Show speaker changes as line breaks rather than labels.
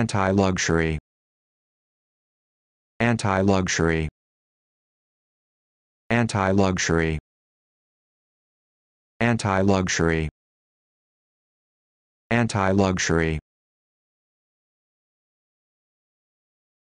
Anti-luxury. Anti-luxury. Anti-luxury. Anti-luxury. Anti-luxury.